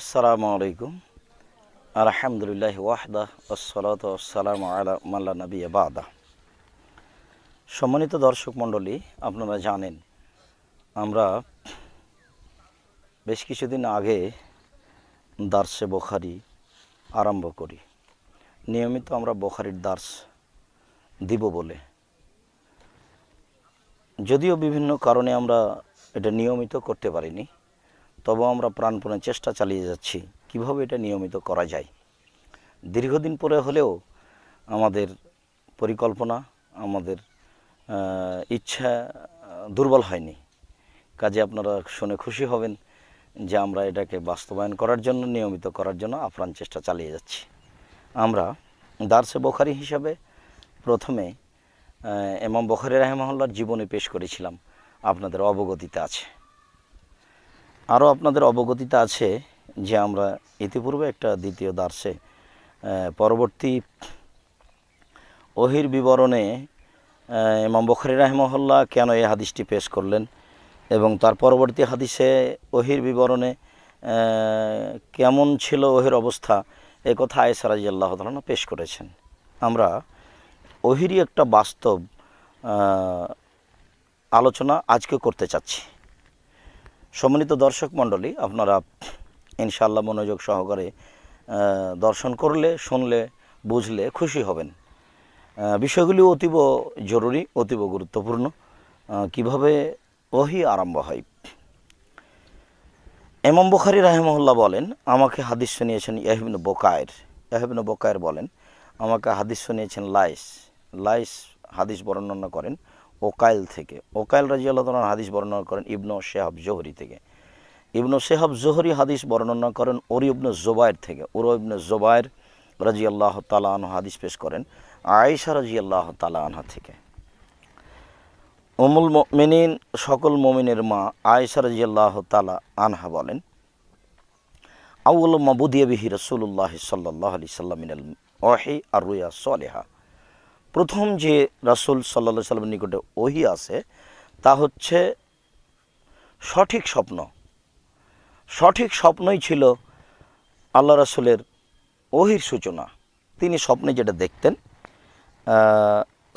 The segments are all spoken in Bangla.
আসসালামু আলাইকুম আলহামদুলিল্লাহ ওয়াহদা আসসালাত আসসালাম আলা মাল্লা নবী আবাদা সম্মানিত দর্শক মণ্ডলী আপনারা জানেন আমরা বেশ কিছুদিন আগে দার্সে বোখারি আরম্ভ করি নিয়মিত আমরা বোখারির দার্স দিব বলে যদিও বিভিন্ন কারণে আমরা এটা নিয়মিত করতে পারিনি তবে আমরা প্রাণপণে চেষ্টা চালিয়ে যাচ্ছি কিভাবে এটা নিয়মিত করা যায় দীর্ঘদিন পরে হলেও আমাদের পরিকল্পনা আমাদের ইচ্ছা দুর্বল হয়নি কাজে আপনারা শুনে খুশি হবেন যে আমরা এটাকে বাস্তবায়ন করার জন্য নিয়মিত করার জন্য আপ্রাণ চেষ্টা চালিয়ে যাচ্ছি আমরা দার্সে বখারি হিসাবে প্রথমে এমাম বখারি রাহেমহল্লার জীবনে পেশ করেছিলাম আপনাদের অবগতিতে আছে আরও আপনাদের অবগতিতে আছে যে আমরা ইতিপূর্বে একটা দ্বিতীয় দার্সে পরবর্তী অহির বিবরণে ইমাম বখরি রাহমহল্লা কেন এই হাদিসটি পেশ করলেন এবং তার পরবর্তী হাদিসে অহির বিবরণে কেমন ছিল ওহির অবস্থা এ কথা আয়েসা আল্লাহ তালনা পেশ করেছেন আমরা ওহিরই একটা বাস্তব আলোচনা আজকে করতে চাচ্ছি সম্মানিত দর্শক মণ্ডলী আপনারা ইনশাল্লাহ মনোযোগ সহকারে দর্শন করলে শুনলে বুঝলে খুশি হবেন বিষয়গুলি অতীব জরুরি অতীব গুরুত্বপূর্ণ কিভাবে ওহি আরম্ভ হয় এমম বখারি রাহেমহল্লা বলেন আমাকে হাদিস শুনিয়েছেন ইয়াহিবিন বোকায়ের ইয়াহিবিন বোকায়ের বলেন আমাকে হাদিস শুনিয়েছেন লাইস লাইস হাদিস বর্ণনা করেন ওকাইল থেকে ওকাইল রাজি আল্লাহ হাদিস বর্ণনা করেন ইবনু শেহাব জোহরি থেকে ইবনু শেহাব জোহরি হাদিস বর্ণনা করেন ওরি ইবনু জোবায়ের থেকে ওর ইবনু জোবায়ের রাজি আল্লাহ তালাহ হাদিস পেশ করেন আয়েশা রাজি আল্লাহ তালাহা থেকে অমুল মেনিন সকল মমিনের মা আয়েশা রাজি আল্লাহ তালা আনহা বলেন আউল বিহি রসুল্লাহ সাল্লাহ আলি সাল্লামিন ওয়াহি আর রুয়া সালেহা প্রথম যে রাসুল সাল্লা সাল্লামের নিকটে ওহি আছে তা হচ্ছে সঠিক স্বপ্ন সঠিক স্বপ্নই ছিল আল্লাহ রাসুলের ওহির সূচনা তিনি স্বপ্নে যেটা দেখতেন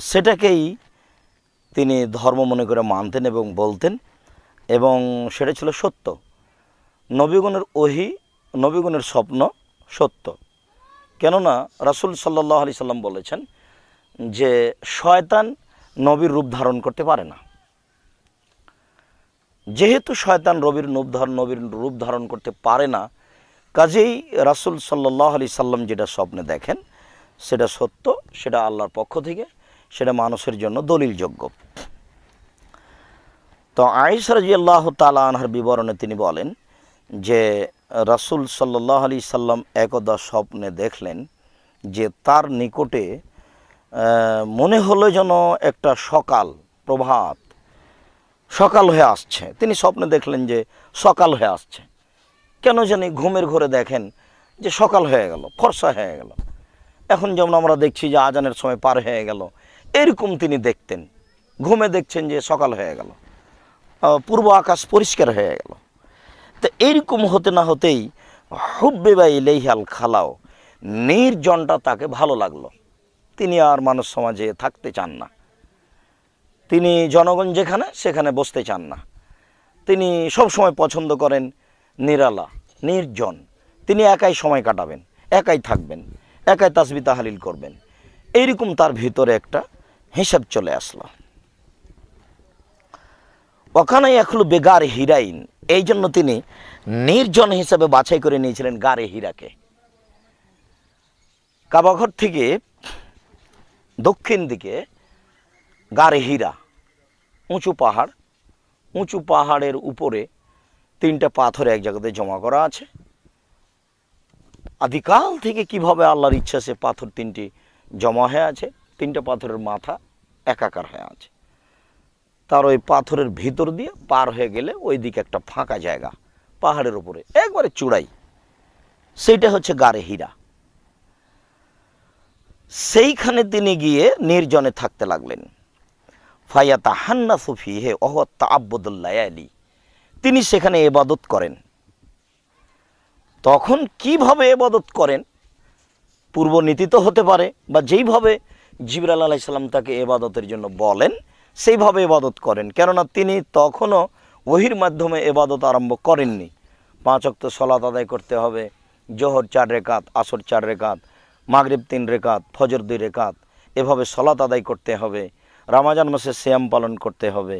সেটাকেই তিনি ধর্ম মনে করে মানতেন এবং বলতেন এবং সেটা ছিল সত্য নবীগুণের ওহি নবীগুণের স্বপ্ন সত্য কেননা রাসুল সাল্লাহ আলি সাল্লাম বলেছেন যে শয়তান নবীর রূপ ধারণ করতে পারে না যেহেতু শয়তান রবির নবধার নবীর রূপ ধারণ করতে পারে না কাজেই রাসুল সাল্লাহ আলি সাল্লাম যেটা স্বপ্নে দেখেন সেটা সত্য সেটা আল্লাহর পক্ষ থেকে সেটা মানুষের জন্য দলিলযোগ্য তো আইস রাজি আল্লাহ তালা আনহার বিবরণে তিনি বলেন যে রাসুল সাল্লাহ আলি সাল্লাম একদা স্বপ্নে দেখলেন যে তার নিকটে মনে হলো যেন একটা সকাল প্রভাত সকাল হয়ে আসছে তিনি স্বপ্নে দেখলেন যে সকাল হয়ে আসছে কেন জানি ঘুমের ঘরে দেখেন যে সকাল হয়ে গেল ফর্সা হয়ে গেল এখন যেমন আমরা দেখছি যে আজানের সময় পার হয়ে গেল এরকম তিনি দেখতেন ঘুমে দেখছেন যে সকাল হয়ে গেল পূর্ব আকাশ পরিষ্কার হয়ে গেল তো এইরকম হতে না হতেই হুব্বে বা ইলেহাল খালাও নির্জনটা তাকে ভালো লাগলো তিনি আর মানুষ সমাজে থাকতে চান না তিনি জনগণ যেখানে সেখানে বসতে চান না তিনি সবসময় পছন্দ করেন নিরালা নির্জন তিনি একাই সময় কাটাবেন একাই থাকবেন একাই তাসবি তাহালিল করবেন এইরকম তার ভিতরে একটা হিসাব চলে আসলো ওখানে এখলো বেগার হিরাইন এই জন্য তিনি নির্জন হিসাবে বাছাই করে নিয়েছিলেন গারে হীরাকে কাবাঘর থেকে দক্ষিণ দিকে গারে হীরা উঁচু পাহাড় উঁচু পাহাড়ের উপরে তিনটা পাথর এক জায়গাতে জমা করা আছে আদিকাল থেকে কিভাবে আল্লাহর ইচ্ছা সে পাথর তিনটি জমা হয়ে আছে তিনটা পাথরের মাথা একাকার হয়ে আছে তার ওই পাথরের ভিতর দিয়ে পার হয়ে গেলে ওই দিকে একটা ফাঁকা জায়গা পাহাড়ের উপরে একবারে চূড়াই সেইটা হচ্ছে গারে হীরা সেইখানে তিনি গিয়ে নির্জনে থাকতে লাগলেন ফায়াতা হান্না সুফি হে অহত্তা আব্বদুল্লাহ আলী তিনি সেখানে এবাদত করেন তখন কিভাবে এবাদত করেন পূর্ব নীতি তো হতে পারে বা যেইভাবে জিবরাল আলাইসাল্লাম সাল্লাম তাকে এবাদতের জন্য বলেন সেইভাবে এবাদত করেন কেননা তিনি তখনও ওহির মাধ্যমে এবাদত আরম্ভ করেননি পাঁচ অক্ত সলাত আদায় করতে হবে জোহর চার রেখাত আসর চার রেখাত মাগরীব তিন রেকাত ফজর দুই রেকাত এভাবে সলাত আদায় করতে হবে রামাজান মাসে শ্যাম পালন করতে হবে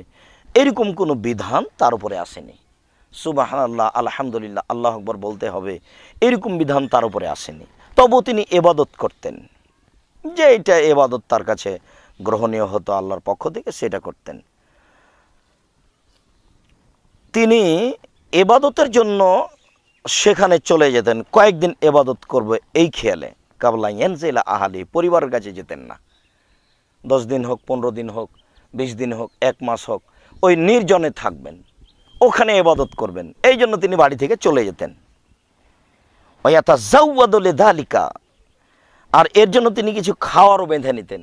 এরকম কোনো বিধান তার উপরে আসেনি সুবাহান আল্লাহ আলহামদুলিল্লাহ আল্লাহ আকবর বলতে হবে এরকম বিধান তার উপরে আসেনি তবু তিনি এবাদত করতেন যে এটা এবাদত তার কাছে গ্রহণীয় হতো আল্লাহর পক্ষ থেকে সেটা করতেন তিনি এবাদতের জন্য সেখানে চলে যেতেন কয়েকদিন এবাদত করবে এই খেয়ালে কাবলা এনজেলা আহালি পরিবারের কাছে যেতেন না দশ দিন হোক পনেরো দিন হোক বিশ দিন হোক এক মাস হোক ওই নির্জনে থাকবেন ওখানে এবাদত করবেন এই জন্য তিনি বাড়ি থেকে চলে যেতেন ওয়াতা জাউয়াদলে দালিকা আর এর জন্য তিনি কিছু খাওয়ারও বেঁধে নিতেন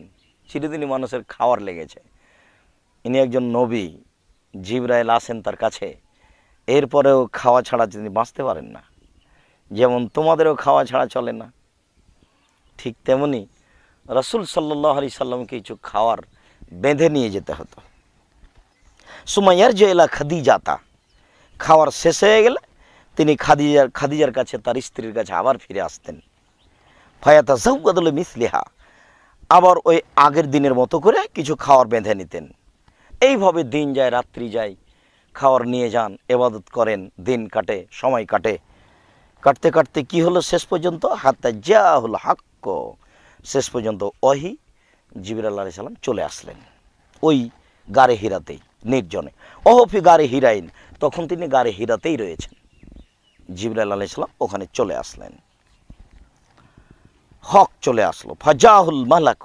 সেটি তিনি মানুষের খাওয়ার লেগেছে ইনি একজন নবী জিবরায়েল আসেন তার কাছে এরপরেও খাওয়া ছাড়া তিনি বাঁচতে পারেন না যেমন তোমাদেরও খাওয়া ছাড়া চলে না ঠিক তেমনি রসুল সাল্লাহ আলি সাল্লামকে কিছু খাওয়ার বেঁধে নিয়ে যেতে হতো সুমাইয়ার যে এলা খাদি যাতা খাওয়ার শেষ হয়ে গেলে তিনি খাদিজার খাদিজার কাছে তার স্ত্রীর কাছে আবার ফিরে আসতেন ফায়াতা সৌকাদুল মিসলিহা আবার ওই আগের দিনের মতো করে কিছু খাওয়ার বেঁধে নিতেন এইভাবে দিন যায় রাত্রি যায় খাওয়ার নিয়ে যান এবাদত করেন দিন কাটে সময় কাটে কাটতে কাটতে কি হলো শেষ পর্যন্ত হাতে যা জাহুল হাক বাক্য শেষ পর্যন্ত অহি জিবির আল্লাহ সাল্লাম চলে আসলেন ওই গারে হীরাতেই নির্জনে অহফি গারে হীরাইন তখন তিনি গারে হীরাতেই রয়েছেন জিবির আল্লাহ সাল্লাম ওখানে চলে আসলেন হক চলে আসলো ফাজাহুল মালাক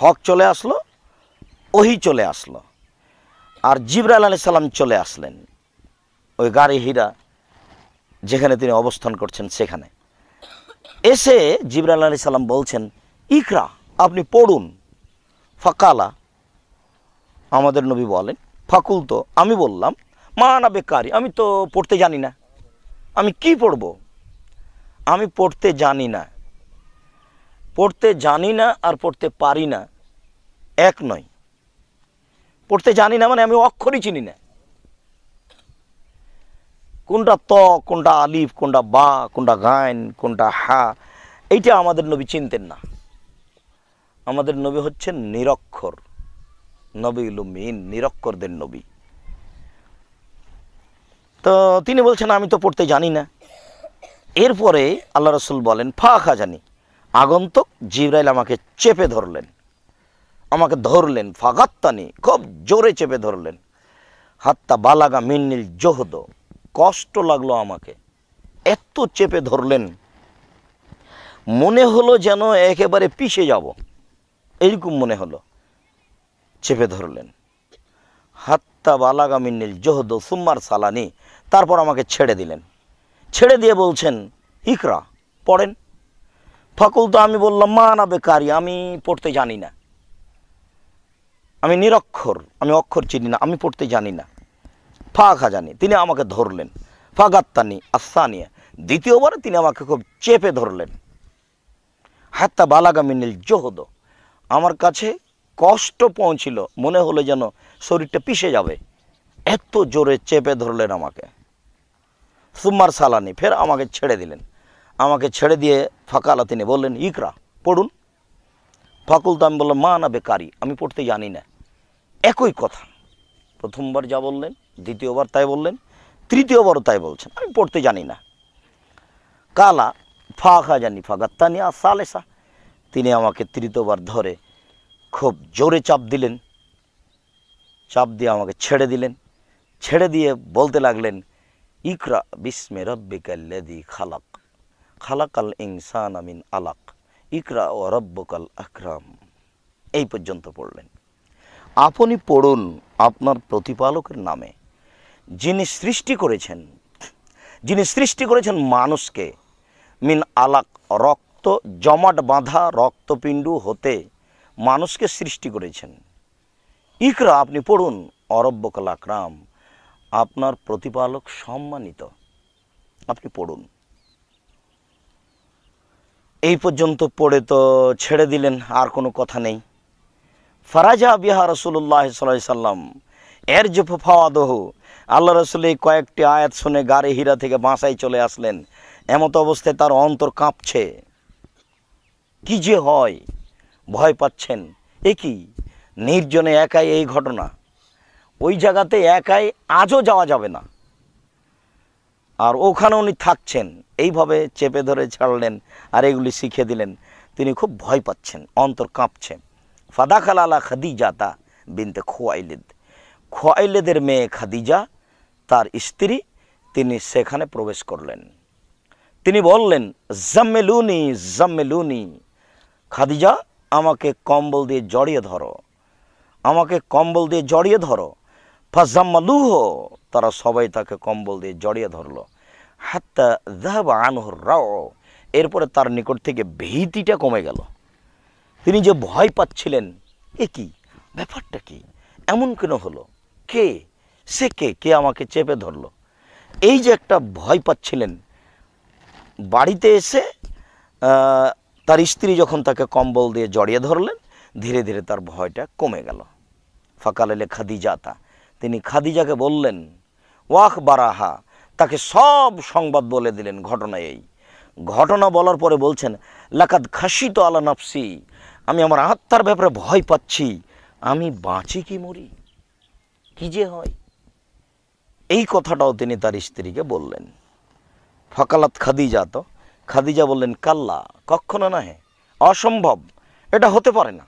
হক চলে আসলো ওহি চলে আসলো আর জিবরাল আলি সাল্লাম চলে আসলেন ওই গাড়ি হীরা যেখানে তিনি অবস্থান করছেন সেখানে এসে জিবরাল আলি সাল্লাম বলছেন ইকরা আপনি পড়ুন ফাকালা আমাদের নবী বলেন ফাকুল তো আমি বললাম মা না বেকারি আমি তো পড়তে জানি না আমি কি পড়ব আমি পড়তে জানি না পড়তে জানি না আর পড়তে পারি না এক নয় পড়তে জানি না মানে আমি অক্ষরই চিনি না কোনটা ত কোনটা আলিফ কোনটা বা কোনটা গাইন কোনটা হা এইটা আমাদের নবী চিনতেন না আমাদের নবী হচ্ছেন নিরক্ষর নবী লুমিন নিরক্ষরদের নবী তো তিনি বলছেন আমি তো পড়তে জানি না এরপরে আল্লাহ রসুল বলেন ফাঁকা জানি আগন্তক জিব্রাইল আমাকে চেপে ধরলেন আমাকে ধরলেন ফাগাত্তানি খুব জোরে চেপে ধরলেন হাত্তা বালাগা মিন্নিল জোহদ কষ্ট লাগলো আমাকে এত চেপে ধরলেন মনে হলো যেন একেবারে পিষে যাব এইরকম মনে হলো চেপে ধরলেন হাত্তা বালাগামিনীল জহদ সুম্মার সালানি তারপর আমাকে ছেড়ে দিলেন ছেড়ে দিয়ে বলছেন ইকরা পড়েন ফাকুল তো আমি বললাম মা না বেকারি আমি পড়তে জানি না আমি নিরক্ষর আমি অক্ষর চিনি না আমি পড়তে জানি না ফা খাজানি তিনি আমাকে ধরলেন ফাগাত্তানি আসানিয়া দ্বিতীয়বারে তিনি আমাকে খুব চেপে ধরলেন হাত্তা বালাগামিনিল জহদ আমার কাছে কষ্ট পৌঁছিল মনে হলে যেন শরীরটা পিষে যাবে এত জোরে চেপে ধরলেন আমাকে সুম্মার সালানি ফের আমাকে ছেড়ে দিলেন আমাকে ছেড়ে দিয়ে ফাঁকালা তিনি বললেন ইকরা পড়ুন ফাকুল তো আমি বললাম মা না বেকারি আমি পড়তে জানি না একই কথা প্রথমবার যা বললেন দ্বিতীয়বার তাই বললেন তৃতীয়বারও তাই বলছেন আমি পড়তে জানি না কালা ফাঁকা জানি ফাঁকা নিয়া সালেসা তিনি আমাকে তৃতীয়বার ধরে খুব জোরে চাপ দিলেন চাপ দিয়ে আমাকে ছেড়ে দিলেন ছেড়ে দিয়ে বলতে লাগলেন ইকরা বিস্মে রব্বিকাল্লাদি খালাক খালাকাল ইনসান আমিন আলাক ইকরা ও রব্বকাল আকরাম এই পর্যন্ত পড়লেন আপনি পড়ুন আপনার প্রতিপালকের নামে যিনি সৃষ্টি করেছেন যিনি সৃষ্টি করেছেন মানুষকে মিন আলাক রক্ত জমাট বাঁধা রক্তপিণ্ড হতে মানুষকে সৃষ্টি করেছেন ইকরা আপনি পড়ুন অরব্য অরব্যকলাকরাম আপনার প্রতিপালক সম্মানিত আপনি পড়ুন এই পর্যন্ত পড়ে তো ছেড়ে দিলেন আর কোনো কথা নেই ফারাজা বিহা রসুল্লাহ সাল্লাম এর জফাওয়াদহ আল্লাহ রসুল এই কয়েকটি আয়াত শুনে গাড়ি হীরা থেকে বাঁচাই চলে আসলেন এমত অবস্থায় তার অন্তর কাঁপছে কি যে হয় ভয় পাচ্ছেন এ কি নির্জনে একাই এই ঘটনা ওই জায়গাতে একাই আজও যাওয়া যাবে না আর ওখানে উনি থাকছেন এইভাবে চেপে ধরে ছাড়লেন আর এগুলি শিখে দিলেন তিনি খুব ভয় পাচ্ছেন অন্তর কাঁপছে ফাদাখাল আলা তা বিনতে খোয়াইলেদ খোয়াইলেদের মেয়ে খাদিজা তার স্ত্রী তিনি সেখানে প্রবেশ করলেন তিনি বললেন জাম্মেলুনি জাম্মেলুনি খাদিজা আমাকে কম্বল দিয়ে জড়িয়ে ধরো আমাকে কম্বল দিয়ে জড়িয়ে ধরো ফাজাম্মালুহ তারা সবাই তাকে কম্বল দিয়ে জড়িয়ে ধরলো হাত্তা দাহাব আনহর রাও এরপরে তার নিকট থেকে ভীতিটা কমে গেল তিনি যে ভয় পাচ্ছিলেন এ কি ব্যাপারটা কি এমন কেন হলো কে সে কে কে আমাকে চেপে ধরলো এই যে একটা ভয় পাচ্ছিলেন বাড়িতে এসে তার স্ত্রী যখন তাকে কম্বল দিয়ে জড়িয়ে ধরলেন ধীরে ধীরে তার ভয়টা কমে গেল ফাঁকা খাদিজা খাদিজাতা তিনি খাদিজাকে বললেন ওয়াক বারাহা তাকে সব সংবাদ বলে দিলেন ঘটনা এই ঘটনা বলার পরে বলছেন লাকাত তো আলা নাফসি আমি আমার আত্মার ব্যাপারে ভয় পাচ্ছি আমি বাঁচি কি মরি কি যে হয় এই কথাটাও তিনি তার স্ত্রীকে বললেন ফকালাত খাদিজা তো খাদিজা বললেন কাল্লা কখনো নহে অসম্ভব এটা হতে পারে না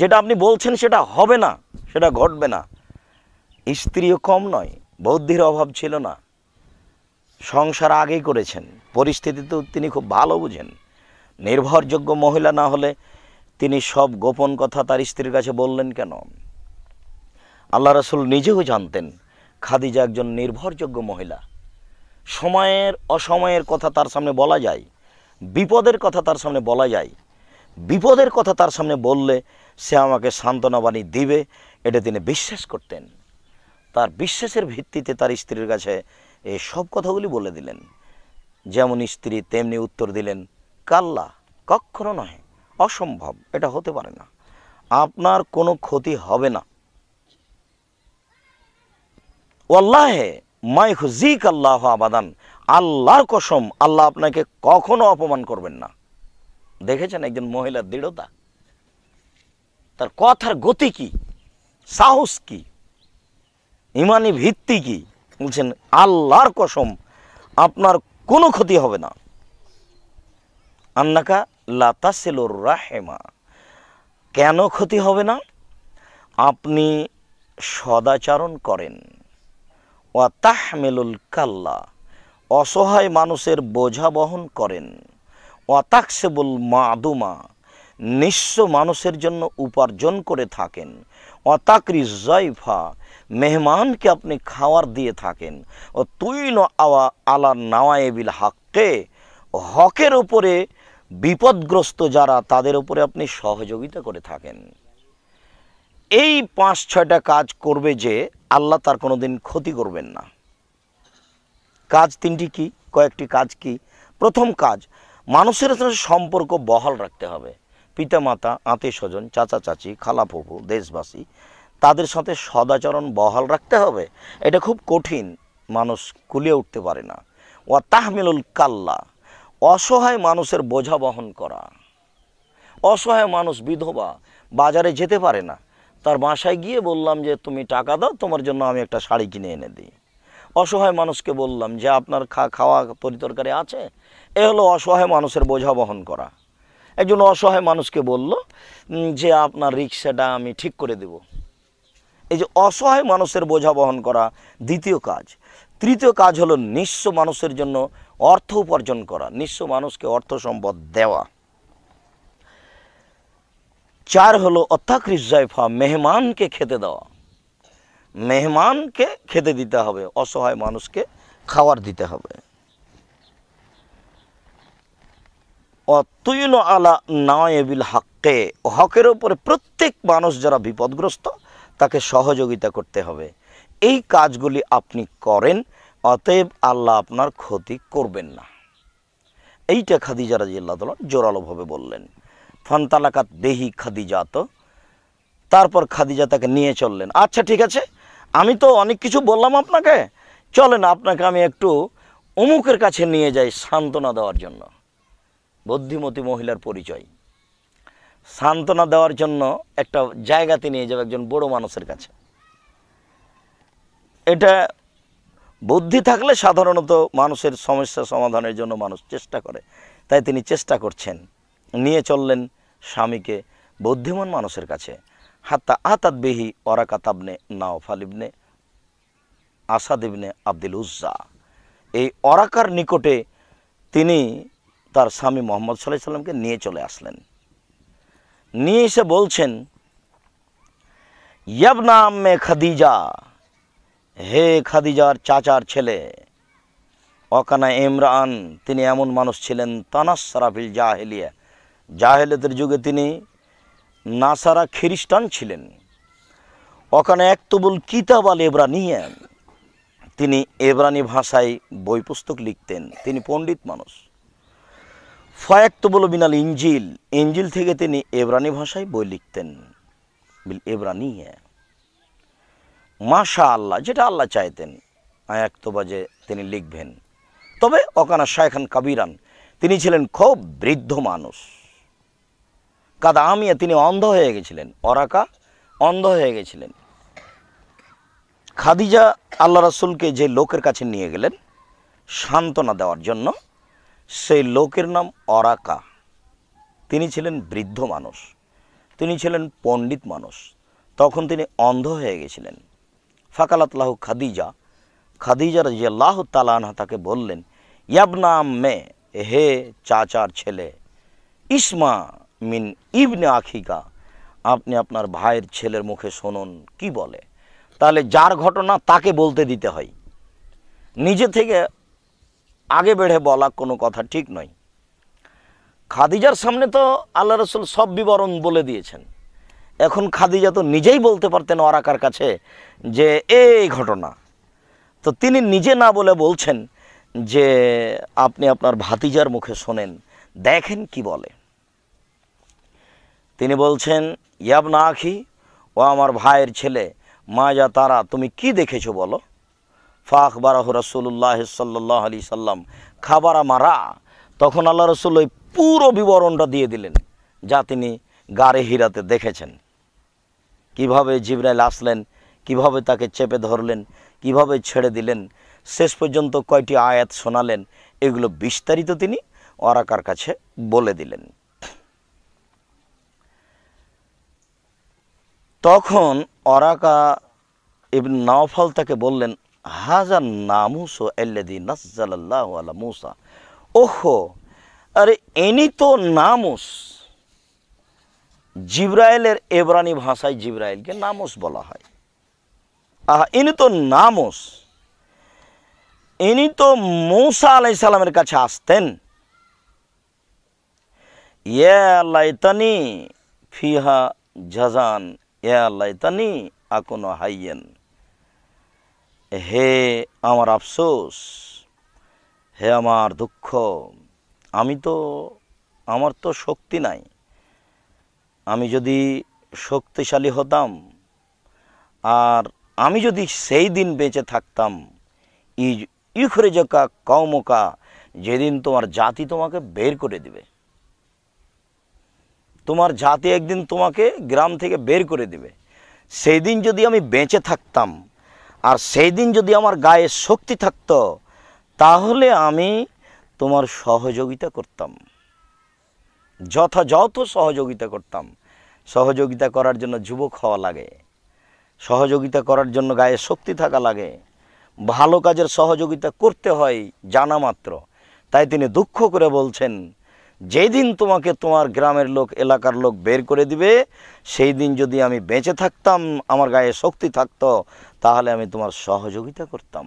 যেটা আপনি বলছেন সেটা হবে না সেটা ঘটবে না স্ত্রীও কম নয় বৌদ্ধির অভাব ছিল না সংসার আগেই করেছেন পরিস্থিতি তো তিনি খুব ভালো বুঝেন নির্ভরযোগ্য মহিলা না হলে তিনি সব গোপন কথা তার স্ত্রীর কাছে বললেন কেন আল্লাহ রসুল নিজেও জানতেন খাদিজা একজন নির্ভরযোগ্য মহিলা সময়ের অসময়ের কথা তার সামনে বলা যায় বিপদের কথা তার সামনে বলা যায় বিপদের কথা তার সামনে বললে সে আমাকে সান্ত্বনাবাণী দিবে এটা তিনি বিশ্বাস করতেন তার বিশ্বাসের ভিত্তিতে তার স্ত্রীর কাছে এই সব কথাগুলি বলে দিলেন যেমন স্ত্রী তেমনি উত্তর দিলেন কাল্লা কক্ষণ নহে অসম্ভব এটা হতে পারে না আপনার কোনো ক্ষতি হবে না ওল্লাহে মাই হুজিক আল্লাহ আবাদান আল্লাহর কসম আল্লাহ আপনাকে কখনো অপমান করবেন না দেখেছেন একজন মহিলার দৃঢ়তা তার কথার গতি কি সাহস কি ইমানি ভিত্তি কি বলছেন আল্লাহর কসম আপনার কোনো ক্ষতি হবে না আন্নাকা লাতাসেলুর রাহেমা কেন ক্ষতি হবে না আপনি সদাচারণ করেন ওয়াতাহমেলুল কাল্লা অসহায় মানুষের বোঝা বহন করেন ওয়াতাকসেবুল মাদুমা নিঃস্ব মানুষের জন্য উপার্জন করে থাকেন অতাকরি জয়ফা মেহমানকে আপনি খাওয়ার দিয়ে থাকেন ও তুইন আওয়া আলা নাওয়ায়েবিল হাককে হকের ওপরে বিপদগ্রস্ত যারা তাদের উপরে আপনি সহযোগিতা করে থাকেন এই পাঁচ ছয়টা কাজ করবে যে আল্লাহ তার কোনো দিন ক্ষতি করবেন না কাজ তিনটি কি কয়েকটি কাজ কি প্রথম কাজ মানুষের সাথে সম্পর্ক বহাল রাখতে হবে পিতামাতা আত্মীয় স্বজন চাচা চাচি খালা দেশবাসী তাদের সাথে সদাচরণ বহাল রাখতে হবে এটা খুব কঠিন মানুষ কুলিয়ে উঠতে পারে না ও তাহমিলুল কাল্লা অসহায় মানুষের বোঝা বহন করা অসহায় মানুষ বিধবা বাজারে যেতে পারে না তার বাসায় গিয়ে বললাম যে তুমি টাকা দাও তোমার জন্য আমি একটা শাড়ি কিনে এনে দিই অসহায় মানুষকে বললাম যে আপনার খা খাওয়া পরিতরকারি আছে এ হলো অসহায় মানুষের বোঝা বহন করা একজন অসহায় মানুষকে বলল যে আপনার রিক্সাটা আমি ঠিক করে দেব এই যে অসহায় মানুষের বোঝা বহন করা দ্বিতীয় কাজ তৃতীয় কাজ হলো নিঃস্ব মানুষের জন্য অর্থ উপার্জন করা নিঃস্ব মানুষকে অর্থ সম্পদ দেওয়া চার হলো অত্যাকৃষ জায়ফা মেহমানকে খেতে দেওয়া মেহমানকে খেতে দিতে হবে অসহায় মানুষকে খাওয়ার দিতে হবে অতুইন আলা নায়েবিল হাক্কে হকের ওপরে প্রত্যেক মানুষ যারা বিপদগ্রস্ত তাকে সহযোগিতা করতে হবে এই কাজগুলি আপনি করেন অতএব আল্লাহ আপনার ক্ষতি করবেন না এইটা খাদিজা রাজিয়াল্লাহ তালন জোরালোভাবে বললেন ফান্তালাকাত দেহি খাদিজা তো তারপর খাদিজা তাকে নিয়ে চললেন আচ্ছা ঠিক আছে আমি তো অনেক কিছু বললাম আপনাকে চলেন আপনাকে আমি একটু অমুকের কাছে নিয়ে যাই সান্ত্বনা দেওয়ার জন্য বুদ্ধিমতী মহিলার পরিচয় সান্ত্বনা দেওয়ার জন্য একটা জায়গাতে নিয়ে যাবে একজন বড় মানুষের কাছে এটা বুদ্ধি থাকলে সাধারণত মানুষের সমস্যা সমাধানের জন্য মানুষ চেষ্টা করে তাই তিনি চেষ্টা করছেন নিয়ে চললেন স্বামীকে বুদ্ধিমান মানুষের কাছে হাত্তা আতাত বেহি ওরাকাতাবনে নাওফালিবনে আসাদিবনে আব্দুল উজ্জা এই অরাকার নিকটে তিনি তার স্বামী মোহাম্মদ সাল্লাহ সাল্লামকে নিয়ে চলে আসলেন নিয়ে এসে বলছেন ইয়াবনা মে খাদিজা হে খাদিজার চাচার ছেলে অকানা ইমরান তিনি এমন মানুষ ছিলেন তানাস জাহেলিয়া জাহেলেতের যুগে তিনি নাসারা খ্রিস্টান ছিলেন ওখানে তবুল কিতাব আল এব্রানিয়া তিনি এব্রানি ভাষায় বই পুস্তক লিখতেন তিনি পণ্ডিত মানুষ তবুল বিনাল ইঞ্জিল ইঞ্জিল থেকে তিনি এব্রানি ভাষায় বই লিখতেন বিল এব্রানিয়া মাশা আল্লাহ যেটা আল্লাহ চাইতেন আয়াক্তবা বাজে তিনি লিখবেন তবে ওখানে শায়খান কাবিরান তিনি ছিলেন খুব বৃদ্ধ মানুষ কাদা আমিয়া তিনি অন্ধ হয়ে গেছিলেন অরাকা অন্ধ হয়ে গেছিলেন খাদিজা আল্লাহ রাসুলকে যে লোকের কাছে নিয়ে গেলেন সান্ত্বনা দেওয়ার জন্য সেই লোকের নাম অরাকা তিনি ছিলেন বৃদ্ধ মানুষ তিনি ছিলেন পণ্ডিত মানুষ তখন তিনি অন্ধ হয়ে গেছিলেন ফাকালাতলাহ খাদিজা খাদিজা রাজিয়াল্লাহ তালানহা তাকে বললেন ইয়াবনাম মে হে চাচার ছেলে ইসমা মিন ইবনে আখিকা আপনি আপনার ভাইয়ের ছেলের মুখে শোনুন কি বলে তাহলে যার ঘটনা তাকে বলতে দিতে হয় নিজে থেকে আগে বেড়ে বলা কোনো কথা ঠিক নয় খাদিজার সামনে তো আল্লাহ রসুল সব বিবরণ বলে দিয়েছেন এখন খাদিজা তো নিজেই বলতে পারতেন ওরাকার কাছে যে এই ঘটনা তো তিনি নিজে না বলে বলছেন যে আপনি আপনার ভাতিজার মুখে শোনেন দেখেন কি বলে তিনি বলছেন ইয়াবনা আখি ও আমার ভাইয়ের ছেলে মা যা তারা তুমি কি দেখেছো বলো ফাখ বারাহ রসুল্লাহ সাল্লাহ আলি সাল্লাম খাবার মারা তখন আল্লাহ রসুল ওই পুরো বিবরণটা দিয়ে দিলেন যা তিনি গাড়ে হিরাতে দেখেছেন কিভাবে জিবরাইল আসলেন কিভাবে তাকে চেপে ধরলেন কিভাবে ছেড়ে দিলেন শেষ পর্যন্ত কয়টি আয়াত শোনালেন এগুলো বিস্তারিত তিনি অরাকার কাছে বলে দিলেন তখন অরাকা ইবন নাওফাল তাকে বললেন হাজার নামুসো এল্লাদি নাজ্জাল্লাহ আলা মুসা ওহো আরে এনি তো নামুস জিব্রায়েলের এবরানি ভাষায় জিব্রায়েলকে নামুস বলা হয় আহ ইনি তো নামুস ইনি তো মৌসা আলাই সালামের কাছে আসতেন ইয়ে লাইতানি ফিহা জাজান ইয়া আল্লাহ তানি আকনো হাইয়েন হে আমার আফসোস হে আমার দুঃখ আমি তো আমার তো শক্তি নাই আমি যদি শক্তিশালী হতাম আর আমি যদি সেই দিন বেঁচে থাকতাম ইজ ইখরেজকা কৌমকা যেদিন তোমার জাতি তোমাকে বের করে দিবে তোমার জাতি একদিন তোমাকে গ্রাম থেকে বের করে দেবে সেই দিন যদি আমি বেঁচে থাকতাম আর সেই দিন যদি আমার গায়ে শক্তি থাকত তাহলে আমি তোমার সহযোগিতা করতাম যথাযথ সহযোগিতা করতাম সহযোগিতা করার জন্য যুবক হওয়া লাগে সহযোগিতা করার জন্য গায়ে শক্তি থাকা লাগে ভালো কাজের সহযোগিতা করতে হয় জানা মাত্র তাই তিনি দুঃখ করে বলছেন যেদিন তোমাকে তোমার গ্রামের লোক এলাকার লোক বের করে দিবে সেই দিন যদি আমি বেঁচে থাকতাম আমার গায়ে শক্তি থাকত তাহলে আমি তোমার সহযোগিতা করতাম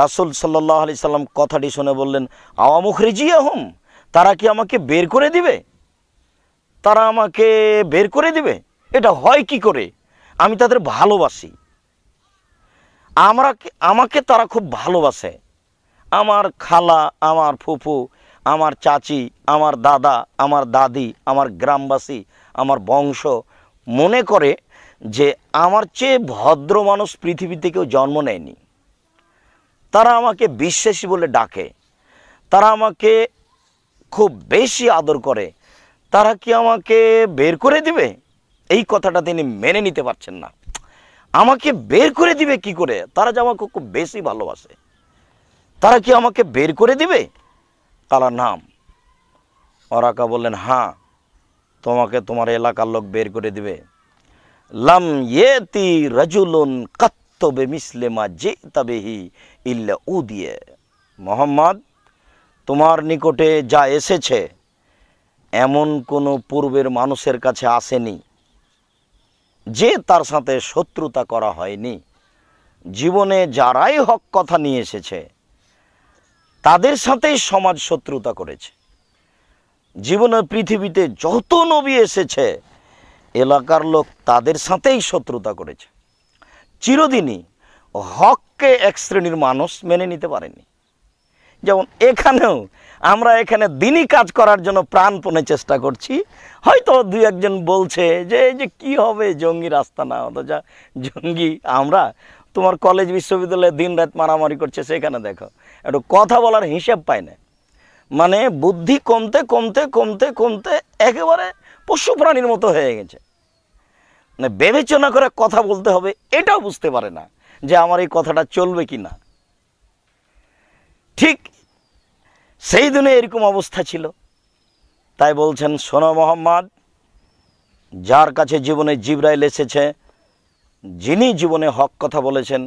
রাসুল সাল্লাহ আলি সাল্লাম কথাটি শুনে বললেন আওয়ামুখরিজিয়া হুম তারা কি আমাকে বের করে দিবে তারা আমাকে বের করে দিবে এটা হয় কি করে আমি তাদের ভালোবাসি আমরা আমাকে তারা খুব ভালোবাসে আমার খালা আমার ফুফু আমার চাচি আমার দাদা আমার দাদি আমার গ্রামবাসী আমার বংশ মনে করে যে আমার চেয়ে ভদ্র মানুষ পৃথিবীতে কেউ জন্ম নেয়নি তারা আমাকে বিশ্বাসী বলে ডাকে তারা আমাকে খুব বেশি আদর করে তারা কি আমাকে বের করে দিবে এই কথাটা তিনি মেনে নিতে পারছেন না আমাকে বের করে দিবে কি করে তারা যে আমাকে খুব বেশি ভালোবাসে তারা কি আমাকে বের করে দিবে কালা নাম অরাকা বললেন হ্যাঁ তোমাকে তোমার এলাকার লোক বের করে দিবে লাম ইয়েতি রাজুলুন কাত্তবে মিসলেমা যে তাবেহি ইল্লা উ দিয়ে মোহাম্মদ তোমার নিকটে যা এসেছে এমন কোনো পূর্বের মানুষের কাছে আসেনি যে তার সাথে শত্রুতা করা হয়নি জীবনে যারাই হক কথা নিয়ে এসেছে তাদের সাথেই সমাজ শত্রুতা করেছে জীবনে পৃথিবীতে যত নবী এসেছে এলাকার লোক তাদের সাথেই শত্রুতা করেছে চিরদিনই হককে এক শ্রেণীর মানুষ মেনে নিতে পারেনি যেমন এখানেও আমরা এখানে দিনই কাজ করার জন্য প্রাণপণে চেষ্টা করছি হয়তো দুই একজন বলছে যে এই যে কি হবে জঙ্গি রাস্তা না যা জঙ্গি আমরা তোমার কলেজ বিশ্ববিদ্যালয়ে দিন রাত মারামারি করছে সেখানে দেখো একটু কথা বলার হিসেব পায় না মানে বুদ্ধি কমতে কমতে কমতে কমতে একেবারে পশু প্রাণীর মতো হয়ে গেছে মানে বিবেচনা করে কথা বলতে হবে এটাও বুঝতে পারে না যে আমার এই কথাটা চলবে কি না ঠিক সেই দিনে এরকম অবস্থা ছিল তাই বলছেন সোন মোহাম্মদ যার কাছে জীবনে জিবরাইল এসেছে যিনি জীবনে হক কথা বলেছেন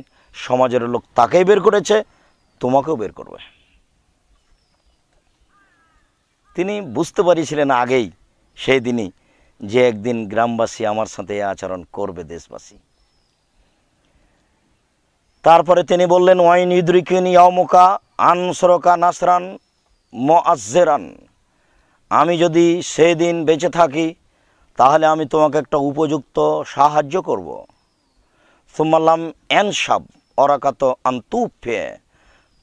সমাজের লোক তাকেই বের করেছে তোমাকেও বের করবে তিনি বুঝতে পারিছিলেন আগেই সেই দিনই যে একদিন গ্রামবাসী আমার সাথে আচরণ করবে দেশবাসী তারপরে তিনি বললেন ওয়াইন ইদরিকিন ইয়মকা আনসরকা নাসরান মোয়াজ্জেরান আমি যদি সেই দিন বেঁচে থাকি তাহলে আমি তোমাকে একটা উপযুক্ত সাহায্য করব সুমাল্লাম এনসাব অরাকাত আন্তুফে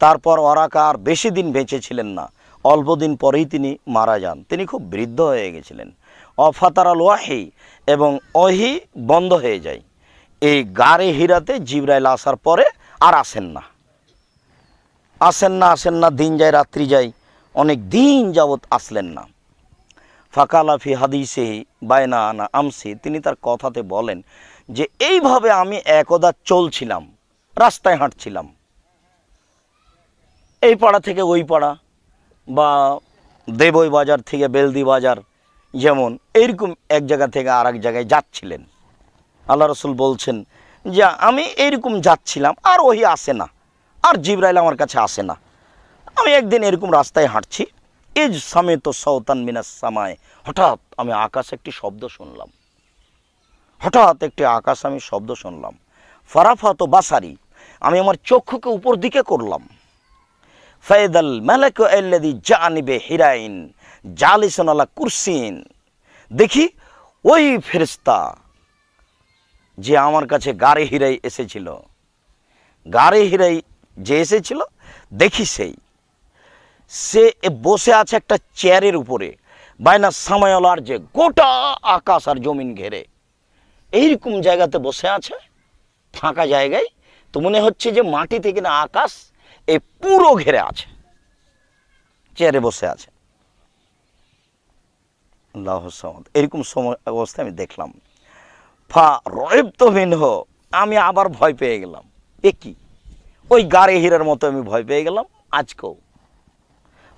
তারপর ওরাকার বেশি দিন বেঁচে ছিলেন না অল্প দিন পরেই তিনি মারা যান তিনি খুব বৃদ্ধ হয়ে গেছিলেন অফাতারাল ওয়াহি এবং অহি বন্ধ হয়ে যায় এই গাড়ি হিরাতে জিবরাইল আসার পরে আর আসেন না আসেন না আসেন না দিন যায় রাত্রি যায় অনেক দিন যাবৎ আসলেন না ফাকালাফি হাদিসে বায়না আনা আমসি তিনি তার কথাতে বলেন যে এইভাবে আমি একদা চলছিলাম রাস্তায় হাঁটছিলাম এই পাড়া থেকে ওই পাড়া বা দেবই বাজার থেকে বেলদি বাজার যেমন এইরকম এক জায়গা থেকে আর এক জায়গায় যাচ্ছিলেন আল্লাহ রসুল বলছেন যে আমি এইরকম যাচ্ছিলাম আর ওই আসে না আর জিব্রাইল আমার কাছে আসে না আমি একদিন এরকম রাস্তায় হাঁটছি এজ সামে তো সৌতান মিনাস সামায় হঠাৎ আমি আকাশে একটি শব্দ শুনলাম হঠাৎ একটি আকাশ আমি শব্দ শুনলাম ফারাফা তো বাসারি আমি আমার চক্ষুকে উপর দিকে করলাম ফায়দাল মালাক আল্লাদি যা নিবে হিরাইন জালিসন আলা কুরসিন দেখি ওই ফেরিস্তা যে আমার কাছে গাড়ি হিরাই এসেছিল গাড়ি হিরাই যে এসেছিল দেখি সেই সে বসে আছে একটা চেয়ারের উপরে বাইনা সামায়লার যে গোটা আকাশ আর জমিন ঘেরে এইরকম জায়গাতে বসে আছে ফাঁকা জায়গায় তো মনে হচ্ছে যে মাটি থেকে না আকাশ এই পুরো ঘেরে আছে চেয়ারে বসে আছে আল্লাহ এরকম সময় অবস্থা আমি দেখলাম ফা রয়েব তো মিনহ আমি আবার ভয় পেয়ে গেলাম এ কি ওই গাড়ে হীরার মতো আমি ভয় পেয়ে গেলাম আজকেও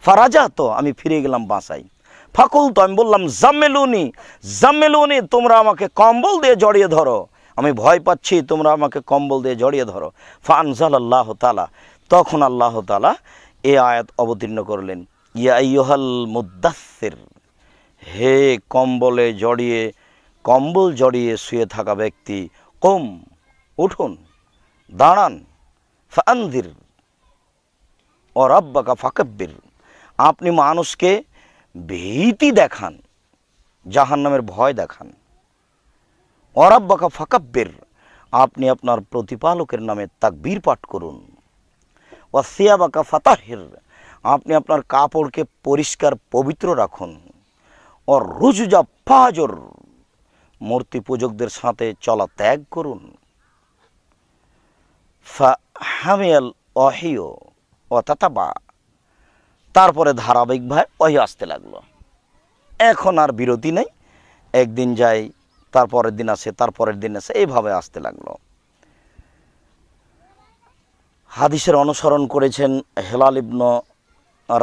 ফারাজা তো আমি ফিরে গেলাম বাসাই ফাকুল তো আমি বললাম জামেলুনি জামেলুনি তোমরা আমাকে কম্বল দিয়ে জড়িয়ে ধরো আমি ভয় পাচ্ছি তোমরা আমাকে কম্বল দিয়ে জড়িয়ে ধরো ফানজাল আল্লাহ তালা তখন আল্লাহ তালা এ আয়াত অবতীর্ণ করলেন ইয়াইহাল মুদাসের হে কম্বলে জড়িয়ে কম্বল জড়িয়ে শুয়ে থাকা ব্যক্তি কম উঠুন দাঁড়ান ফান্দির ও ফাকব্বির আপনি মানুষকে ভীতি দেখান জাহান্নামের ভয় দেখান অরাব্বাকা ফাকাব্বের আপনি আপনার প্রতিপালকের নামে তাকবীর পাঠ করুন ওয়াসিয়া ফাতাহির আপনি আপনার কাপড়কে পরিষ্কার পবিত্র রাখুন ও রুজুজা ফাহাজর মূর্তি পূজকদের সাথে চলা ত্যাগ করুন হামিয়াল অহিও অতাতাবা তারপরে ধারাবাহিকভাবে অহি আসতে লাগলো এখন আর বিরতি নেই একদিন যাই তারপরের দিন আসে তারপরের দিন আসে এইভাবে আসতে লাগলো হাদিসের অনুসরণ করেছেন হেলাল ইবন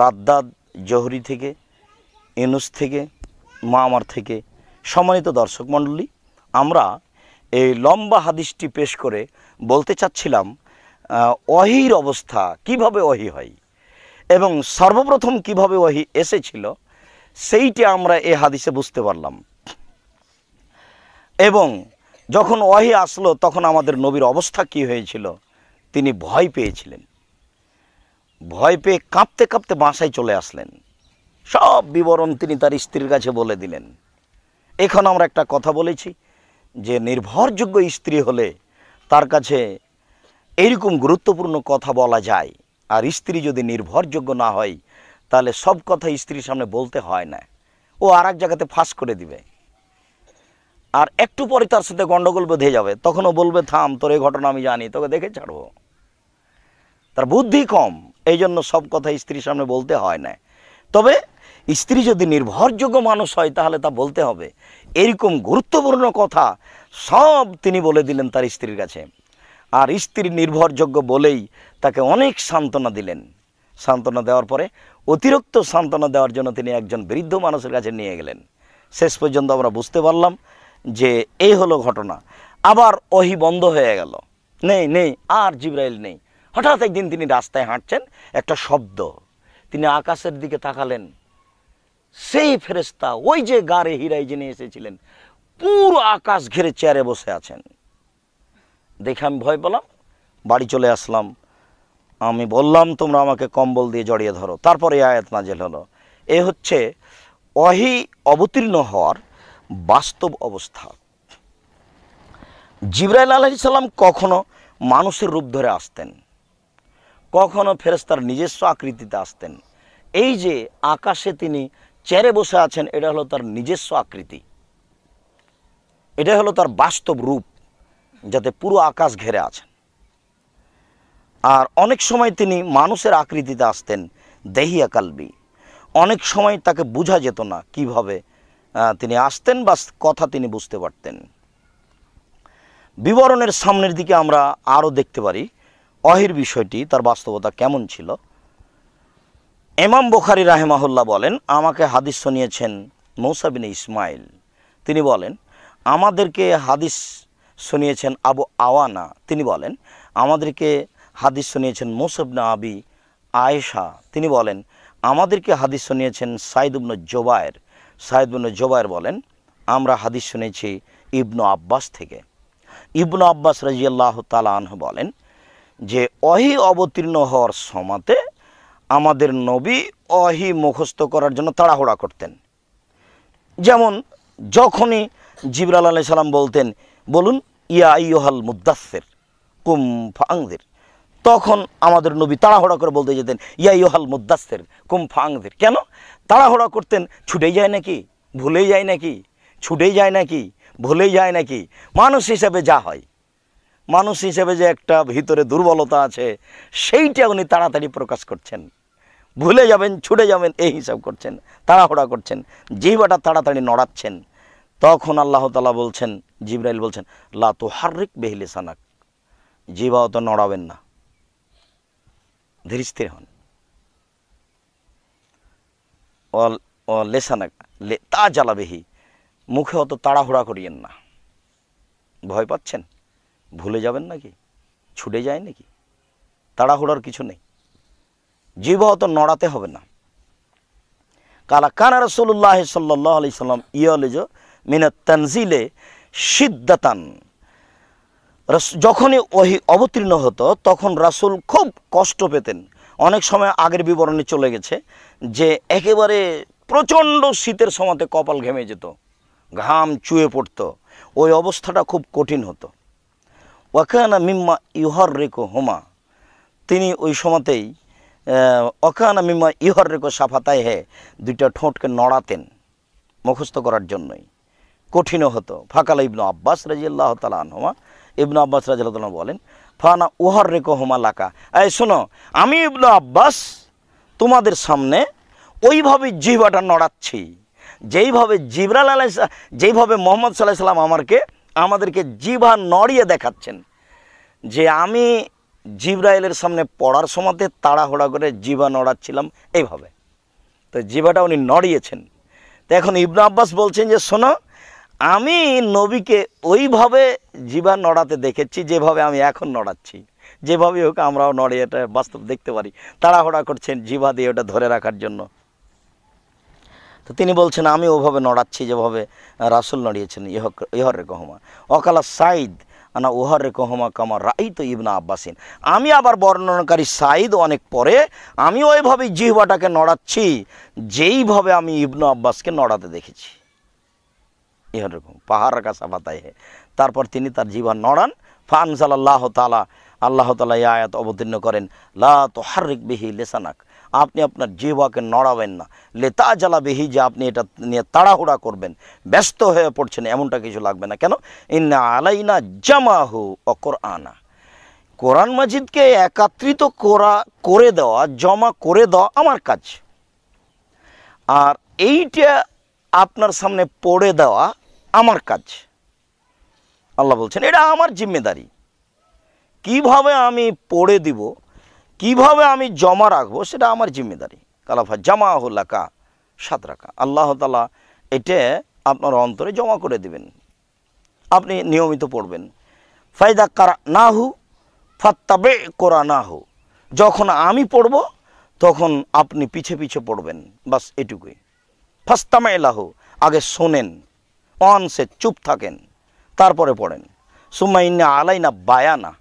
রাদ্দাদ জহরি থেকে এনুস থেকে মামার থেকে সম্মানিত দর্শক মণ্ডলী আমরা এই লম্বা হাদিসটি পেশ করে বলতে চাচ্ছিলাম অহির অবস্থা কিভাবে অহি হয় এবং সর্বপ্রথম কিভাবে অহি এসেছিল সেইটি আমরা এ হাদিসে বুঝতে পারলাম এবং যখন অহি আসলো তখন আমাদের নবীর অবস্থা কি হয়েছিল তিনি ভয় পেয়েছিলেন ভয় পেয়ে কাঁপতে কাঁপতে বাসায় চলে আসলেন সব বিবরণ তিনি তার স্ত্রীর কাছে বলে দিলেন এখন আমরা একটা কথা বলেছি যে নির্ভরযোগ্য স্ত্রী হলে তার কাছে এইরকম গুরুত্বপূর্ণ কথা বলা যায় আর স্ত্রী যদি নির্ভরযোগ্য না হয় তাহলে সব কথা স্ত্রীর সামনে বলতে হয় না ও আর এক জায়গাতে ফাঁস করে দিবে আর একটু পরে তার সাথে গণ্ডগোল বেঁধে যাবে তখনও বলবে থাম তোর এই ঘটনা আমি জানি তোকে দেখে ছাড়বো তার বুদ্ধি কম এই জন্য সব কথা স্ত্রীর সামনে বলতে হয় না তবে স্ত্রী যদি নির্ভরযোগ্য মানুষ হয় তাহলে তা বলতে হবে এরকম গুরুত্বপূর্ণ কথা সব তিনি বলে দিলেন তার স্ত্রীর কাছে আর স্ত্রী নির্ভরযোগ্য বলেই তাকে অনেক সান্ত্বনা দিলেন সান্ত্বনা দেওয়ার পরে অতিরিক্ত সান্ত্বনা দেওয়ার জন্য তিনি একজন বৃদ্ধ মানুষের কাছে নিয়ে গেলেন শেষ পর্যন্ত আমরা বুঝতে পারলাম যে এই হলো ঘটনা আবার ওহি বন্ধ হয়ে গেল নেই নেই আর জিব্রাইল নেই হঠাৎ একদিন তিনি রাস্তায় হাঁটছেন একটা শব্দ তিনি আকাশের দিকে তাকালেন সেই ফেরেস্তা ওই যে গাড়ে হিরাই জেনে এসেছিলেন পুরো আকাশ ঘিরে চেয়ারে বসে আছেন দেখে আমি ভয় পেলাম বাড়ি চলে আসলাম আমি বললাম তোমরা আমাকে কম্বল দিয়ে জড়িয়ে ধরো তারপরে আয়াত নাজেল হলো এ হচ্ছে অহি অবতীর্ণ হওয়ার বাস্তব অবস্থা জিব্রাইল আলহিসাল্লাম কখনো মানুষের রূপ ধরে আসতেন কখনো ফেরেস্তার নিজস্ব আকৃতিতে আসতেন এই যে আকাশে তিনি চেয়ারে বসে আছেন এটা হলো তার নিজস্ব আকৃতি এটা হলো তার বাস্তব রূপ যাতে পুরো আকাশ ঘেরে আছেন আর অনেক সময় তিনি মানুষের আকৃতিতে আসতেন দেহিয়া কালবি অনেক সময় তাকে বোঝা যেত না কিভাবে তিনি আসতেন বা কথা তিনি বুঝতে পারতেন বিবরণের সামনের দিকে আমরা আরও দেখতে পারি অহির বিষয়টি তার বাস্তবতা কেমন ছিল এমাম বোখারি রাহেমাহুল্লাহ বলেন আমাকে হাদিস শুনিয়েছেন মৌসাবিন ইসমাইল তিনি বলেন আমাদেরকে হাদিস শুনিয়েছেন আবু আওয়ানা তিনি বলেন আমাদেরকে হাদিস শুনিয়েছেন মুসবনা আবি আয়েশা তিনি বলেন আমাদেরকে হাদিস শুনিয়েছেন সাইদুবন জোবায়ের সাইদুবন জোবায়ের বলেন আমরা হাদিস শুনেছি ইবনু আব্বাস থেকে ইবনু আব্বাস রাজিয়াল্লাহ তালাহ বলেন যে অহি অবতীর্ণ হওয়ার সমাতে আমাদের নবী অহি মুখস্থ করার জন্য তাড়াহুড়া করতেন যেমন যখনই জিবরাল আলাই সালাম বলতেন বলুন ইয়া ইয়হাল মুদাসের কুম ফাংদের তখন আমাদের নবী তাড়াহুড়া করে বলতে যেতেন ইয়া ইয়হাল মুদাসের কুম ফাংদের কেন তাড়াহুড়া করতেন ছুটে যায় নাকি ভুলে যায় নাকি ছুটে যায় নাকি ভুলে যায় নাকি মানুষ হিসাবে যা হয় মানুষ হিসেবে যে একটা ভিতরে দুর্বলতা আছে সেইটা উনি তাড়াতাড়ি প্রকাশ করছেন ভুলে যাবেন ছুটে যাবেন এই হিসাব করছেন তাড়াহুড়া করছেন জিহবাটা তাড়াতাড়ি নড়াচ্ছেন তখন আল্লাহ তালা বলছেন জিব্রাইল বলছেন লা তো হার্রিক বেহিলে সানাক জিবাও তো নড়াবেন না ধীরস্থির হন ও লেসানাক তা জ্বালাবেহি মুখে অত তাড়াহুড়া করিয়েন না ভয় পাচ্ছেন ভুলে যাবেন নাকি ছুটে যায় নাকি তাড়াহুড়ার কিছু নেই জীব অত নড়াতে হবে না কালা কানা রসল্লাহ সাল্লাহ আলি সাল্লাম ইয়ালিজ মিনা তানজিলে সিদ্ধাতান যখনই ওহি অবতীর্ণ হতো তখন রাসুল খুব কষ্ট পেতেন অনেক সময় আগের বিবরণে চলে গেছে যে একেবারে প্রচণ্ড শীতের সময়তে কপাল ঘেমে যেত ঘাম চুয়ে পড়তো ওই অবস্থাটা খুব কঠিন হতো ওয়াকানা মিম্মা ইহর রেকো হোমা তিনি ওই সময়তেই ওখানা মিম্মা ইহর রেকো সাফাতায় হে দুইটা ঠোঁটকে নড়াতেন মুখস্থ করার জন্যই কঠিনও হতো ফাঁকাল ইবনু আব্বাস রাজিয়াল্লাহ তালা হোমা ইবনু আব্বাস রাজিয়াল বলেন ফানা উহর রেকো হোমা লাকা এই শোনো আমি ইবনু আব্বাস তোমাদের সামনে ওইভাবে জিহবাটা নড়াচ্ছি যেইভাবে জিবরাল আলাই যেইভাবে মোহাম্মদ সাল্লাহ সাল্লাম আমাকে আমাদেরকে জিভা নড়িয়ে দেখাচ্ছেন যে আমি জিব্রাইলের সামনে পড়ার সময়তে তাড়াহুড়া করে জিভা নড়াচ্ছিলাম এইভাবে তো জিভাটা উনি নড়িয়েছেন তো এখন ইবনু আব্বাস বলছেন যে শোনো আমি নবীকে ওইভাবে জিভা নড়াতে দেখেছি যেভাবে আমি এখন নড়াচ্ছি যেভাবে হোক আমরাও নড়িয়ে এটা বাস্তব দেখতে পারি তাড়াহড়া করছেন জিভা দিয়ে ওটা ধরে রাখার জন্য তো তিনি বলছেন আমি ওভাবে নড়াচ্ছি যেভাবে রাসুল নড়িয়েছেন ইহর ইহর রেকহমা অকালা সাইদ আনা ওহর রেকহমা কামা রাই তো ইবনা আব্বাসিন আমি আবার বর্ণনাকারী সাইদ অনেক পরে আমি ওইভাবেই জিহবাটাকে নড়াচ্ছি যেইভাবে আমি ইবনু আব্বাসকে নড়াতে দেখেছি ইহর রেকম পাহাড়ের কাছে পাতায় তারপর তিনি তার জীবন নড়ান ফানসাল আল্লাহ তালা আল্লাহ তালা ইয়ায়াত অবতীর্ণ করেন লা তো হারিক বিহি লেসানাক আপনি আপনার জিহ্বাকে নড়াবেন না লেতা জ্বালাবিহি যে আপনি এটা নিয়ে তাড়াহুড়া করবেন ব্যস্ত হয়ে পড়ছেন এমনটা কিছু লাগবে না কেন ইন্না আলাইনা জামাহু অকর আনা কোরআন মাজিদকে একাত্রিত করা করে দেওয়া জমা করে দেওয়া আমার কাজ আর এইটা আপনার সামনে পড়ে দেওয়া আমার কাজ আল্লাহ বলছেন এটা আমার জিম্মেদারি কিভাবে আমি পড়ে দিব কিভাবে আমি জমা রাখবো সেটা আমার জিম্মেদারি কালাফা জামা কা সাত রাখা আল্লাহ তালা এটা আপনার অন্তরে জমা করে দিবেন আপনি নিয়মিত পড়বেন ফায়দা কারা না হু ফাত্তাবে করা না হু যখন আমি পড়ব তখন আপনি পিছে পিছে পড়বেন বাস এটুকুই ফাস্তামা এলাহ আগে শোনেন অনসে চুপ থাকেন তারপরে পড়েন সুমাইন্যা আলাইনা বায়ানা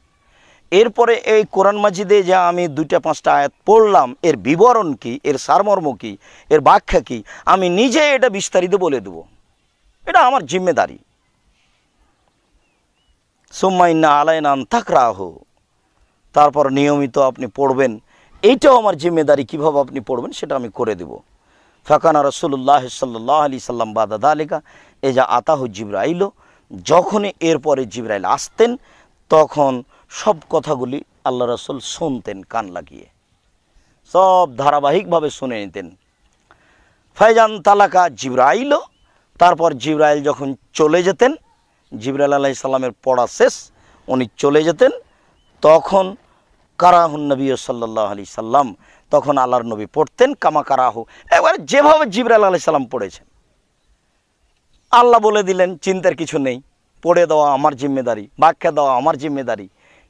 এরপরে এই কোরআন মাজিদে যা আমি দুইটা পাঁচটা আয়াত পড়লাম এর বিবরণ কি এর সারমর্ম কি এর ব্যাখ্যা কি আমি নিজে এটা বিস্তারিত বলে দেব এটা আমার জিম্মেদারি সোম্মাইন্না আলায়নান থাকরাহ তারপর নিয়মিত আপনি পড়বেন এইটাও আমার জিম্মেদারি কীভাবে আপনি পড়বেন সেটা আমি করে দেব ফাঁকানা রসুল্লাহ সাল্লাহ আলি সাল্লাম বাদাদা আলিকা এ যা আতাহ জিব্রাইল যখনই এরপরে জিব্রাইল আসতেন তখন সব কথাগুলি আল্লাহ রসুল শুনতেন কান লাগিয়ে সব ধারাবাহিকভাবে শুনে নিতেন ফয়জান তালাকা জিব্রাইল তারপর জিব্রাইল যখন চলে যেতেন জিব্রাইল আলাহি সাল্লামের পড়া শেষ উনি চলে যেতেন তখন কারাহুন নবী সাল্লাহ আলি সাল্লাম তখন আল্লাহর নবী পড়তেন কামা কারাহু এবার যেভাবে জিব্রাইল আলাহি সাল্লাম পড়েছেন আল্লাহ বলে দিলেন চিন্তার কিছু নেই পড়ে দেওয়া আমার জিম্মেদারি ব্যাখ্যা দেওয়া আমার জিম্মেদারি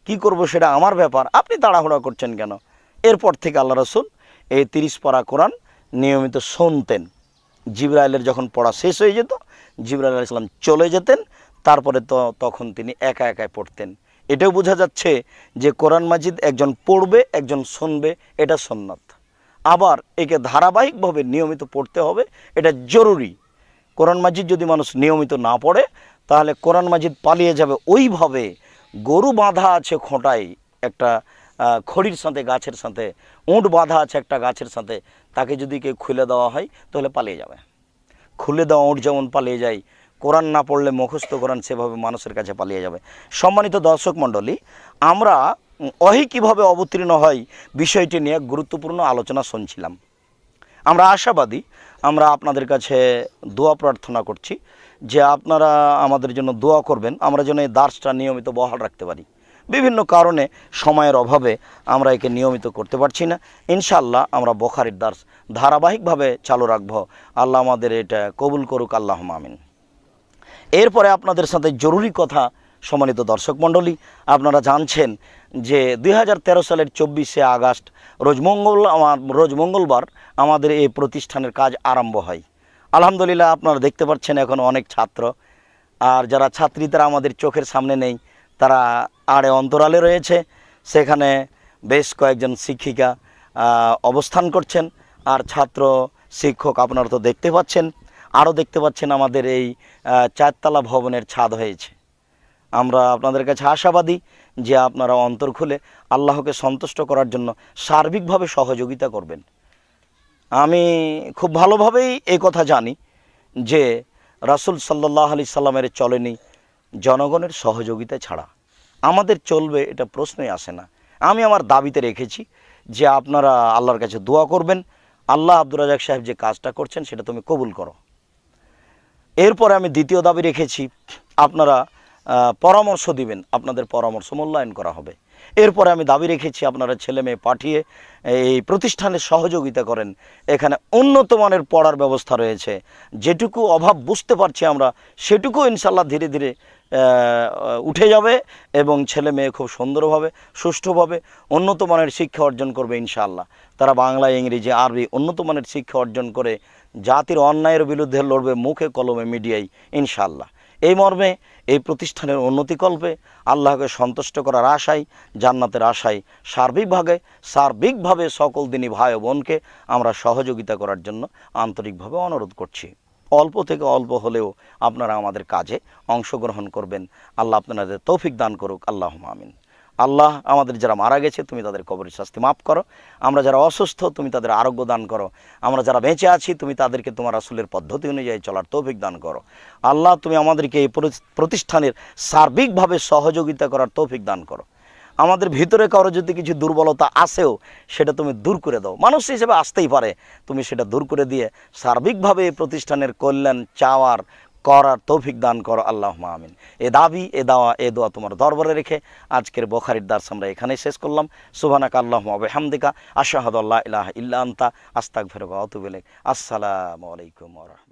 কি করব সেটা আমার ব্যাপার আপনি তাড়াহুড়া করছেন কেন এরপর থেকে আল্লাহ রসুল এই তিরিশ পড়া কোরআন নিয়মিত শুনতেন জিবরাইলের যখন পড়া শেষ হয়ে যেত জিবরাইল ইসলাম চলে যেতেন তারপরে তো তখন তিনি একা একাই পড়তেন এটাও বোঝা যাচ্ছে যে কোরআন মাজিদ একজন পড়বে একজন শুনবে এটা সন্ন্যত আবার একে ধারাবাহিকভাবে নিয়মিত পড়তে হবে এটা জরুরি কোরআন মাজিদ যদি মানুষ নিয়মিত না পড়ে তাহলে কোরআন মাজিদ পালিয়ে যাবে ওইভাবে গরু বাঁধা আছে খোঁটায় একটা খড়ির সাথে গাছের সাথে উঁট বাঁধা আছে একটা গাছের সাথে তাকে যদি কেউ খুলে দেওয়া হয় তাহলে পালিয়ে যাবে খুলে দেওয়া উঁট যেমন পালিয়ে যায় কোরআন না পড়লে মুখস্থ কোরআন সেভাবে মানুষের কাছে পালিয়ে যাবে সম্মানিত দর্শক মণ্ডলী আমরা অহি কীভাবে অবতীর্ণ হয় বিষয়টি নিয়ে গুরুত্বপূর্ণ আলোচনা শুনছিলাম আমরা আশাবাদী আমরা আপনাদের কাছে দোয়া প্রার্থনা করছি যে আপনারা আমাদের জন্য দোয়া করবেন আমরা যেন এই দাসটা নিয়মিত বহাল রাখতে পারি বিভিন্ন কারণে সময়ের অভাবে আমরা একে নিয়মিত করতে পারছি না ইনশাল্লাহ আমরা বখারির দাস ধারাবাহিকভাবে চালু রাখব আল্লাহ আমাদের এটা কবুল করুক আল্লাহ মামিন এরপরে আপনাদের সাথে জরুরি কথা সম্মানিত দর্শক মণ্ডলী আপনারা জানছেন যে দুই সালের চব্বিশে আগস্ট রোজ মঙ্গল আমার রোজ মঙ্গলবার আমাদের এই প্রতিষ্ঠানের কাজ আরম্ভ হয় আলহামদুলিল্লাহ আপনারা দেখতে পাচ্ছেন এখন অনেক ছাত্র আর যারা ছাত্রী তারা আমাদের চোখের সামনে নেই তারা আড়ে অন্তরালে রয়েছে সেখানে বেশ কয়েকজন শিক্ষিকা অবস্থান করছেন আর ছাত্র শিক্ষক আপনারা তো দেখতে পাচ্ছেন আরও দেখতে পাচ্ছেন আমাদের এই চারতলা ভবনের ছাদ হয়েছে আমরা আপনাদের কাছে আশাবাদী যে আপনারা অন্তর খুলে আল্লাহকে সন্তুষ্ট করার জন্য সার্বিকভাবে সহযোগিতা করবেন আমি খুব ভালোভাবেই এই কথা জানি যে রাসুল সাল্লাহ আলি সাল্লামের চলেনি জনগণের সহযোগিতা ছাড়া আমাদের চলবে এটা প্রশ্নই আসে না আমি আমার দাবিতে রেখেছি যে আপনারা আল্লাহর কাছে দোয়া করবেন আল্লাহ আব্দুর রাজাক সাহেব যে কাজটা করছেন সেটা তুমি কবুল করো এরপরে আমি দ্বিতীয় দাবি রেখেছি আপনারা পরামর্শ দিবেন আপনাদের পরামর্শ মূল্যায়ন করা হবে এরপরে আমি দাবি রেখেছি আপনারা ছেলে মেয়ে পাঠিয়ে এই প্রতিষ্ঠানের সহযোগিতা করেন এখানে উন্নত মানের পড়ার ব্যবস্থা রয়েছে যেটুকু অভাব বুঝতে পারছি আমরা সেটুকু ইনশাল্লাহ ধীরে ধীরে উঠে যাবে এবং ছেলে মেয়ে খুব সুন্দরভাবে সুষ্ঠুভাবে উন্নত মানের শিক্ষা অর্জন করবে ইনশাআল্লাহ তারা বাংলা ইংরেজি আরবি উন্নত মানের শিক্ষা অর্জন করে জাতির অন্যায়ের বিরুদ্ধে লড়বে মুখে কলমে মিডিয়ায় ইনশাআল্লাহ এই মর্মে এই প্রতিষ্ঠানের উন্নতিকল্পে আল্লাহকে সন্তুষ্ট করার আশায় জান্নাতের আশায় সার্বিকভাবে সার্বিকভাবে সকল দিনী ভাই বোনকে আমরা সহযোগিতা করার জন্য আন্তরিকভাবে অনুরোধ করছি অল্প থেকে অল্প হলেও আপনারা আমাদের কাজে অংশগ্রহণ করবেন আল্লাহ আপনাদের তৌফিক দান করুক আল্লাহ আমিন আল্লাহ আমাদের যারা মারা গেছে তুমি তাদের কবরের শাস্তি মাফ করো আমরা যারা অসুস্থ তুমি তাদের আরোগ্য দান করো আমরা যারা বেঁচে আছি তুমি তাদেরকে তোমার আসলের পদ্ধতি অনুযায়ী চলার তৌফিক দান করো আল্লাহ তুমি আমাদেরকে এই প্রতিষ্ঠানের সার্বিকভাবে সহযোগিতা করার তৌফিক দান করো আমাদের ভিতরে কারো যদি কিছু দুর্বলতা আসেও সেটা তুমি দূর করে দাও মানুষ হিসেবে আসতেই পারে তুমি সেটা দূর করে দিয়ে সার্বিকভাবে এই প্রতিষ্ঠানের কল্যাণ চাওয়ার করার তৌফিক দান করো আল্লাহ আমিন এ দাবি এ দাওয়া এ দোয়া তোমার দরবারে রেখে আজকের বখারির দাস আমরা এখানেই শেষ করলাম সুবানাক আল্লাহ আবহামদিকা আশাহাদ আল্লাহ ইল্লা আন্তা আস্তাক ফেরক অতুবেলেক আসসালামু আলাইকুম রহমতুল্লাহ